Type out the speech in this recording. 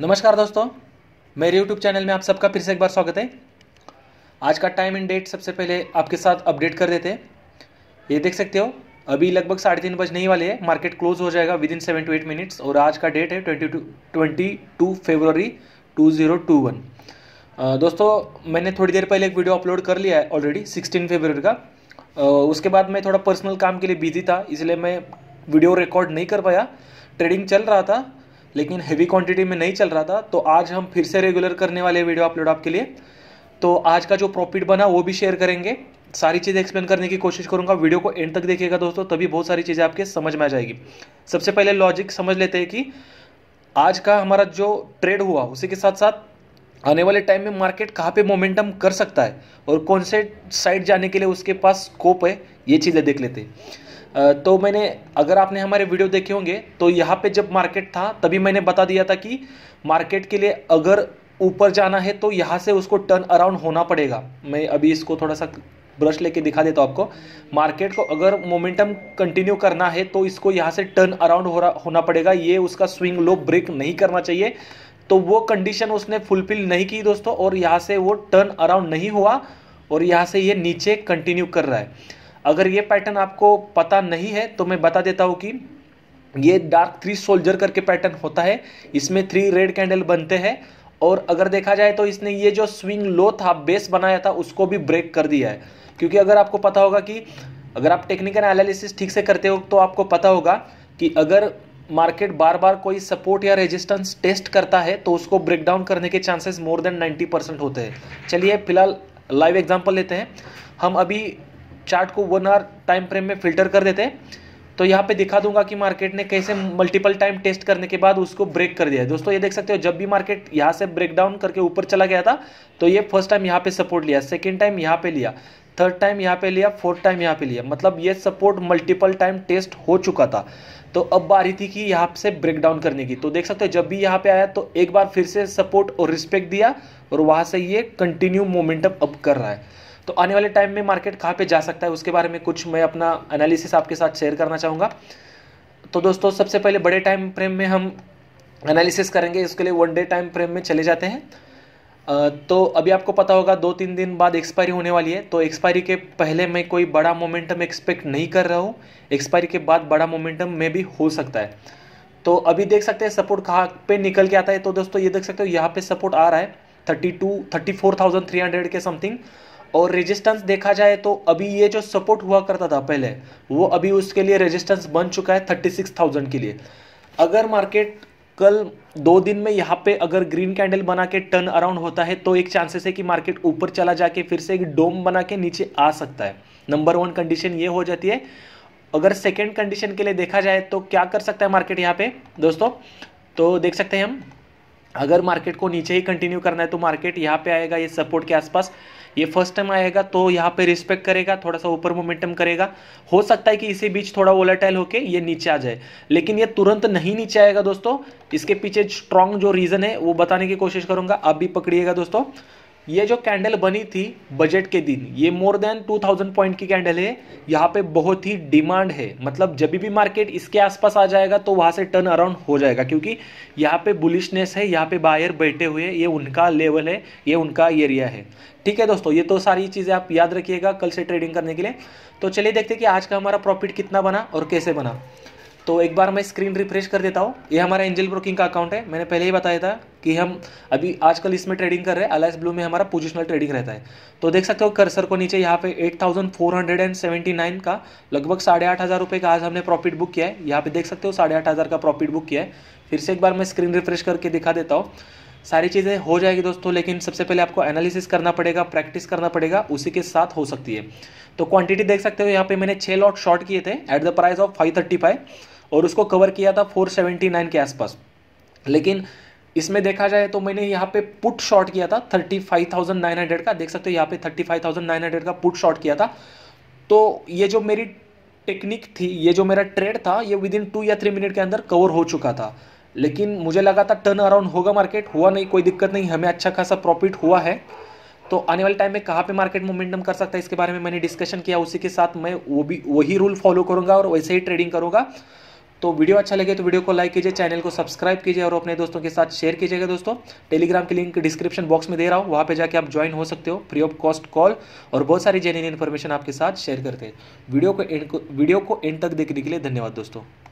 नमस्कार दोस्तों मेरे YouTube चैनल में आप सबका फिर से एक बार स्वागत है आज का टाइम एंड डेट सबसे पहले आपके साथ अपडेट कर देते हैं ये देख सकते हो अभी लगभग साढ़े तीन बजने ही वाले हैं मार्केट क्लोज हो जाएगा within seven to eight minutes और आज का डेट है twenty two twenty two February two zero two one दोस्तों मैंने थोड़ी देर पहले एक वीडियो अपलोड कर लिया है ऑलरेडी सिक्सटीन फेबररी का उसके बाद मैं थोड़ा पर्सनल काम के लिए बिजी था इसलिए मैं वीडियो रिकॉर्ड नहीं कर पाया ट्रेडिंग चल रहा था लेकिन हैवी क्वांटिटी में नहीं चल रहा था तो आज हम फिर से रेगुलर करने वाले वीडियो अपलोड आपके लिए तो आज का जो प्रॉफिट बना वो भी शेयर करेंगे सारी चीज़ें एक्सप्लेन करने की कोशिश करूंगा वीडियो को एंड तक देखिएगा दोस्तों तभी बहुत सारी चीज़ें आपके समझ में आ जाएगी सबसे पहले लॉजिक समझ लेते हैं कि आज का हमारा जो ट्रेड हुआ उसी के साथ साथ आने वाले टाइम में मार्केट कहाँ पे मोमेंटम कर सकता है और कौन से साइड जाने के लिए उसके पास स्कोप है ये चीज़ें देख लेते हैं तो मैंने अगर आपने हमारे वीडियो देखे होंगे तो यहाँ पे जब मार्केट था तभी मैंने बता दिया था कि मार्केट के लिए अगर ऊपर जाना है तो यहाँ से उसको टर्न अराउंड होना पड़ेगा मैं अभी इसको थोड़ा सा ब्रश लेके दिखा देता हूँ आपको मार्केट को अगर मोमेंटम कंटिन्यू करना है तो इसको यहाँ से टर्न अराउंड हो रहा होना पड़ेगा ये उसका स्विंग लो ब्रेक नहीं करना चाहिए तो वो कंडीशन उसने फुलफिल नहीं की दोस्तों और यहाँ से वो टर्न अराउंड नहीं हुआ और यहाँ से ये नीचे कंटिन्यू कर रहा है अगर ये पैटर्न आपको पता नहीं है तो मैं बता देता हूँ कि ये डार्क थ्री सोल्जर करके पैटर्न होता है इसमें थ्री रेड कैंडल बनते हैं और अगर देखा जाए तो इसने ये जो स्विंग लो था बेस बनाया था उसको भी ब्रेक कर दिया है क्योंकि अगर आपको पता होगा कि अगर आप टेक्निकल एनालिसिस ठीक से करते हो तो आपको पता होगा कि अगर मार्केट बार बार कोई सपोर्ट या रेजिस्टेंस टेस्ट करता है तो उसको ब्रेक डाउन करने के चांसेस मोर देन 90 परसेंट होते हैं चलिए फिलहाल लाइव एग्जांपल लेते हैं हम अभी चार्ट को वन आवर टाइम फ्रेम में फिल्टर कर देते हैं तो यहाँ पे दिखा दूंगा कि मार्केट ने कैसे मल्टीपल टाइम टेस्ट करने के बाद उसको ब्रेक कर दिया है दोस्तों ये देख सकते हो जब भी मार्केट यहाँ से ब्रेक डाउन करके ऊपर चला गया था तो ये फर्स्ट टाइम यहाँ पे सपोर्ट लिया सेकेंड टाइम यहाँ पे लिया थर्ड टाइम यहाँ पे लिया फोर्थ टाइम यहाँ पे लिया मतलब ये सपोर्ट मल्टीपल टाइम टेस्ट हो चुका था तो अब बारी थी कि यहाँ से ब्रेक डाउन करने की तो देख सकते हो जब भी यहाँ पे आया तो एक बार फिर से सपोर्ट और रिस्पेक्ट दिया और वहाँ से ये कंटिन्यू मोमेंटम अप कर रहा है तो आने वाले टाइम में मार्केट कहाँ पे जा सकता है उसके बारे में कुछ मैं अपना एनालिसिस आपके साथ शेयर करना चाहूँगा तो दोस्तों सबसे पहले बड़े टाइम फ्रेम में हम एनालिसिस करेंगे इसके लिए वन डे टाइम फ्रेम में चले जाते हैं तो अभी आपको पता होगा दो तीन दिन बाद एक्सपायरी होने वाली है तो एक्सपायरी के पहले मैं कोई बड़ा मोमेंटम एक्सपेक्ट नहीं कर रहा हूँ एक्सपायरी के बाद बड़ा मोमेंटम में भी हो सकता है तो अभी देख सकते हैं सपोर्ट कहाँ पे निकल के आता है तो दोस्तों ये देख सकते हो यहाँ पे सपोर्ट आ रहा है thirty two thirty four thousand three hundred के समथिंग और रेजिस्टेंस देखा जाए तो अभी ये जो सपोर्ट हुआ करता था पहले वो अभी उसके लिए रेजिस्टेंस बन चुका है थर्टी सिक्स थाउजेंड के लिए अगर मार्केट कल दो दिन में यहाँ पे अगर ग्रीन कैंडल बना के टर्न अराउंड होता है तो एक चांसेस है कि मार्केट ऊपर चला जाके फिर से एक डोम बना के नीचे आ सकता है नंबर वन कंडीशन ये हो जाती है अगर सेकेंड कंडीशन के लिए देखा जाए तो क्या कर सकता है मार्केट यहाँ पे दोस्तों तो देख सकते हैं हम अगर मार्केट को नीचे ही कंटिन्यू करना है तो मार्केट यहाँ पे आएगा ये सपोर्ट के आसपास ये फर्स्ट टाइम आएगा तो यहाँ पे रिस्पेक्ट करेगा थोड़ा सा ऊपर मोमेंटम करेगा हो सकता है कि इसी बीच थोड़ा वोलाटाइल होके ये नीचे आ जाए लेकिन ये तुरंत नहीं नीचे आएगा दोस्तों इसके पीछे स्ट्रांग जो रीज़न है वो बताने की कोशिश करूंगा आप भी पकड़िएगा दोस्तों ये जो कैंडल बनी थी बजट के दिन ये मोर देन 2000 पॉइंट की कैंडल है यहाँ पे बहुत ही डिमांड है मतलब जब भी मार्केट इसके आसपास आ जाएगा तो वहां से टर्न अराउंड हो जाएगा क्योंकि यहाँ पे बुलिशनेस है यहाँ पे बायर बैठे हुए ये उनका लेवल है ये उनका एरिया है ठीक है दोस्तों ये तो सारी चीज़ें आप याद रखिएगा कल से ट्रेडिंग करने के लिए तो चलिए देखते हैं कि आज का हमारा प्रॉफिट कितना बना और कैसे बना तो एक बार मैं स्क्रीन रिफ्रेश कर देता हूँ ये हमारा एंजल ब्रोकिंग का अकाउंट है मैंने पहले ही बताया था कि हम अभी आजकल इसमें ट्रेडिंग कर रहे हैं अलाइस ब्लू में हमारा पोजिशनल ट्रेडिंग रहता है तो देख सकते हो कर्सर को नीचे यहाँ पे 8,479 का लगभग साढ़े आठ हज़ार रुपये का आज हमने प्रॉफिट बुक किया है यहाँ पे देख सकते हो साढ़े आठ हज़ार का प्रॉफिट बुक किया है फिर से एक बार मैं स्क्रीन रिफ्रेश करके दिखा देता हूँ सारी चीज़ें हो जाएगी दोस्तों लेकिन सबसे पहले आपको एनालिसिस करना पड़ेगा प्रैक्टिस करना पड़ेगा उसी के साथ हो सकती है तो क्वांटिटी देख सकते हो यहाँ पे मैंने छः लॉट शॉर्ट किए थे at the price of five thirty five और उसको कवर किया था फोर सेवेंटी नाइन के आसपास लेकिन इसमें देखा जाए तो मैंने यहाँ पे पुट शॉर्ट किया था thirty five thousand nine hundred का देख सकते हो यहाँ पे thirty five thousand nine hundred का पुट शॉर्ट किया था तो ये जो मेरी टेक्निक थी ये जो मेरा ट्रेड था ये विद इन टू या थ्री मिनट के अंदर कवर हो चुका था लेकिन मुझे लगा था टर्न अराउंड होगा मार्केट हुआ नहीं कोई दिक्कत नहीं हमें अच्छा खासा प्रॉफिट हुआ है तो आने वाले टाइम में कहाँ पे मार्केट मोमेंटम कर सकता है इसके बारे में मैंने डिस्कशन किया उसी के साथ मैं वो भी वही रूल फॉलो करूँगा और वैसे ही ट्रेडिंग करूँगा तो वीडियो अच्छा लगे तो वीडियो को लाइक कीजिए चैनल को सब्सक्राइब कीजिए और अपने दोस्तों के साथ शेयर कीजिएगा दोस्तों टेलीग्राम की लिंक डिस्क्रिप्शन बॉक्स में दे रहा हूँ वहाँ पे जाके आप ज्वाइन हो सकते हो फ्री ऑफ कॉस्ट कॉल और बहुत सारी जेन्यून इन्फॉर्मेशन आपके साथ शेयर करते हैं वीडियो को एंड वीडियो को एंड तक देखने के लिए धन्यवाद दोस्तों